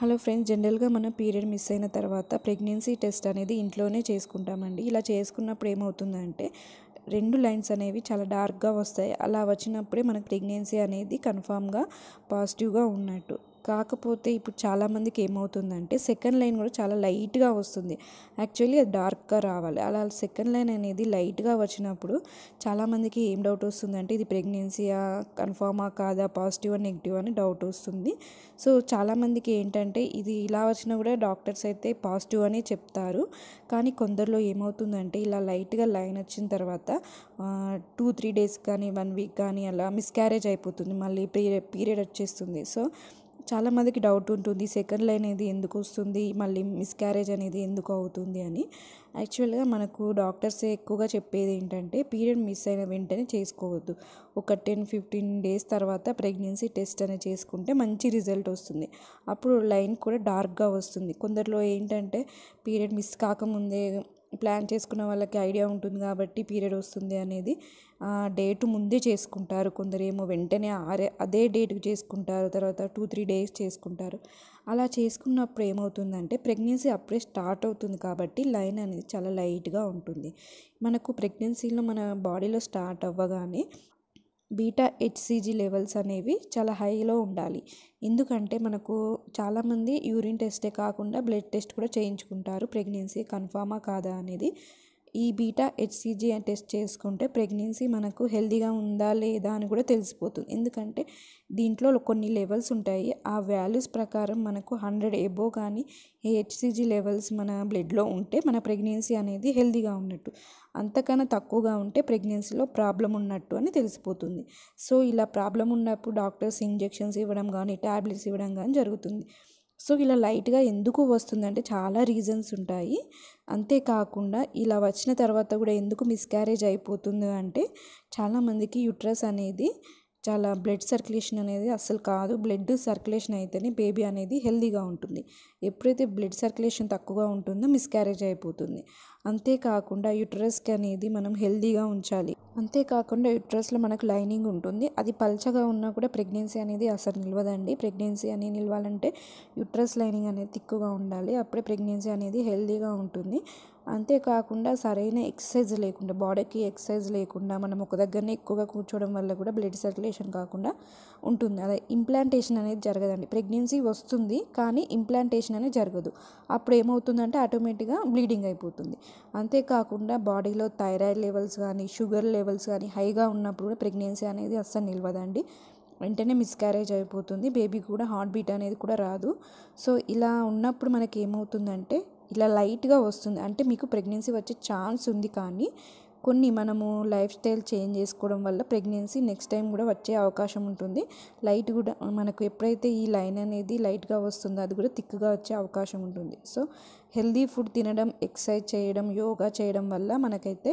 hello friends జనరల్గా మనం period miss అయిన తర్వాత ప్రెగ్నెన్సీ టెస్ట్ అనేది ఇంట్లోనే చేసుకుంటామండి ఇలా చేసుకున్నప్పుడు ఏమవుతుందంటే రెండు లైన్స్ అనేవి చాలా డార్క్గా వస్తాయి అలా వచ్చినప్పుడే మనకు ప్రెగ్నెన్సీ అనేది కన్ఫామ్గా పాజిటివ్గా ఉన్నట్టు కాకపోతే ఇప్పుడు చాలామందికి ఏమవుతుందంటే సెకండ్ లైన్ కూడా చాలా లైట్గా వస్తుంది యాక్చువల్లీ అది డార్క్గా రావాలి అలా సెకండ్ లైన్ అనేది లైట్గా వచ్చినప్పుడు చాలామందికి ఏం డౌట్ వస్తుందంటే ఇది ప్రెగ్నెన్సీయా కన్ఫామా కాదా పాజిటివ్ అని నెగిటివ్ అని డౌట్ వస్తుంది సో చాలామందికి ఏంటంటే ఇది ఇలా వచ్చినా కూడా డాక్టర్స్ అయితే పాజిటివ్ అనే చెప్తారు కానీ కొందరిలో ఏమవుతుందంటే ఇలా లైట్గా లైన్ వచ్చిన తర్వాత టూ త్రీ డేస్ కానీ వన్ వీక్ కానీ అలా మిస్క్యారేజ్ అయిపోతుంది మళ్ళీ పీరియడ్ పీరియడ్ వచ్చేస్తుంది సో చాలామందికి డౌట్ ఉంటుంది సెకండ్ లైన్ అనేది ఎందుకు వస్తుంది మళ్ళీ మిస్క్యారేజ్ అనేది ఎందుకు అవుతుంది అని యాక్చువల్గా మనకు డాక్టర్సే ఎక్కువగా చెప్పేది ఏంటంటే పీరియడ్ మిస్ అయిన వెంటనే చేసుకోవద్దు ఒక టెన్ ఫిఫ్టీన్ డేస్ తర్వాత ప్రెగ్నెన్సీ టెస్ట్ అనేది చేసుకుంటే మంచి రిజల్ట్ వస్తుంది అప్పుడు లైన్ కూడా డార్క్గా వస్తుంది కొందరిలో ఏంటంటే పీరియడ్ మిస్ కాకముందే ప్లాన్ చేసుకున్న వాళ్ళకి ఐడియా ఉంటుంది కాబట్టి పీరియడ్ వస్తుంది అనేది డేట్ ముందే చేసుకుంటారు కొందరేమో వెంటనే ఆరే అదే డేట్కి చేసుకుంటారు తర్వాత టూ త్రీ డేస్ చేసుకుంటారు అలా చేసుకున్నప్పుడు ఏమవుతుందంటే ప్రెగ్నెన్సీ అప్పుడే స్టార్ట్ అవుతుంది కాబట్టి లైన్ అనేది చాలా లైట్గా ఉంటుంది మనకు ప్రెగ్నెన్సీలో మన బాడీలో స్టార్ట్ అవ్వగానే బీటా హెచ్సిజీ లెవెల్స్ అనేవి చాలా హైలో ఉండాలి ఎందుకంటే మనకు చాలామంది యూరిన్ టెస్టే కాకుండా బ్లడ్ టెస్ట్ కూడా చేయించుకుంటారు ప్రెగ్నెన్సీ కన్ఫామా కాదా అనేది ఈ బీటా హెచ్సిజీ టెస్ట్ చేసుకుంటే ప్రెగ్నెన్సీ మనకు హెల్దీగా ఉందా లేదా అని కూడా తెలిసిపోతుంది ఎందుకంటే దీంట్లో కొన్ని లెవెల్స్ ఉంటాయి ఆ వాల్యూస్ ప్రకారం మనకు హండ్రెడ్ ఎబో కానీ హెచ్సిజీ లెవెల్స్ మన బ్లడ్లో ఉంటే మన ప్రెగ్నెన్సీ అనేది హెల్దీగా ఉన్నట్టు అంతకన్నా తక్కువగా ఉంటే ప్రెగ్నెన్సీలో ప్రాబ్లం ఉన్నట్టు అని తెలిసిపోతుంది సో ఇలా ప్రాబ్లం ఉన్నప్పుడు డాక్టర్స్ ఇంజెక్షన్స్ ఇవ్వడం కానీ ట్యాబ్లెట్స్ ఇవ్వడం కానీ జరుగుతుంది సో ఇలా లైట్గా ఎందుకు వస్తుందంటే చాలా రీజన్స్ ఉంటాయి అంతేకాకుండా ఇలా వచ్చిన తర్వాత కూడా ఎందుకు మిస్క్యారేజ్ అయిపోతుంది అంటే చాలామందికి యుట్రస్ అనేది చాలా బ్లడ్ సర్క్యులేషన్ అనేది అస్సలు కాదు బ్లడ్ సర్క్యులేషన్ అయితేనే బేబీ అనేది హెల్దీగా ఉంటుంది ఎప్పుడైతే బ్లడ్ సర్క్యులేషన్ తక్కువగా ఉంటుందో మిస్క్యారేజ్ అయిపోతుంది అంతేకాకుండా యుట్రస్కి అనేది మనం హెల్దీగా ఉంచాలి అంతేకాకుండా యుట్రస్లో మనకు లైనింగ్ ఉంటుంది అది పల్చగా ఉన్నా కూడా ప్రెగ్నెన్సీ అనేది అసలు నిలవదండి ప్రెగ్నెన్సీ అనేది నిలవాలంటే యూట్రస్ లైనింగ్ అనేది తిక్కుగా ఉండాలి అప్పుడే ప్రెగ్నెన్సీ అనేది హెల్దీగా ఉంటుంది అంతేకాకుండా సరైన ఎక్సర్సైజ్ లేకుండా బాడీకి ఎక్సర్సైజ్ లేకుండా మనం ఒక దగ్గరనే ఎక్కువగా కూర్చోవడం వల్ల కూడా బ్లడ్ సర్క్యులేషన్ కాకుండా ఉంటుంది అదే ఇంప్లాంటేషన్ అనేది జరగదండి ప్రెగ్నెన్సీ వస్తుంది కానీ ఇంప్లాంటేషన్ అనేది జరగదు అప్పుడు ఏమవుతుందంటే ఆటోమేటిక్గా బ్లీడింగ్ అయిపోతుంది అంతేకాకుండా బాడీలో థైరాయిడ్ లెవెల్స్ కానీ షుగర్ లెవెల్స్ లెవెల్స్ కానీ హైగా ఉన్నప్పుడు కూడా ప్రెగ్నెన్సీ అనేది అస్సలు నిలవదండి వెంటనే మిస్క్యారేజ్ అయిపోతుంది బేబీ కూడా హార్ట్ బీట్ అనేది కూడా రాదు సో ఇలా ఉన్నప్పుడు మనకి ఏమవుతుందంటే ఇలా లైట్గా వస్తుంది అంటే మీకు ప్రెగ్నెన్సీ వచ్చే ఛాన్స్ ఉంది కానీ కొన్ని మనము లైఫ్ స్టైల్ చేంజ్ చేసుకోవడం వల్ల ప్రెగ్నెన్సీ నెక్స్ట్ టైం కూడా వచ్చే అవకాశం ఉంటుంది లైట్ కూడా మనకు ఎప్పుడైతే ఈ లైన్ అనేది లైట్గా వస్తుందో అది కూడా థిక్గా వచ్చే అవకాశం ఉంటుంది సో హెల్దీ ఫుడ్ తినడం ఎక్సర్సైజ్ చేయడం యోగా చేయడం వల్ల మనకైతే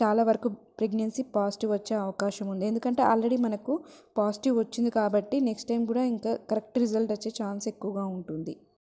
చాలా వరకు ప్రెగ్నెన్సీ పాజిటివ్ వచ్చే అవకాశం ఉంది ఎందుకంటే ఆల్రెడీ మనకు పాజిటివ్ వచ్చింది కాబట్టి నెక్స్ట్ టైం కూడా ఇంకా కరెక్ట్ రిజల్ట్ వచ్చే ఛాన్స్ ఎక్కువగా ఉంటుంది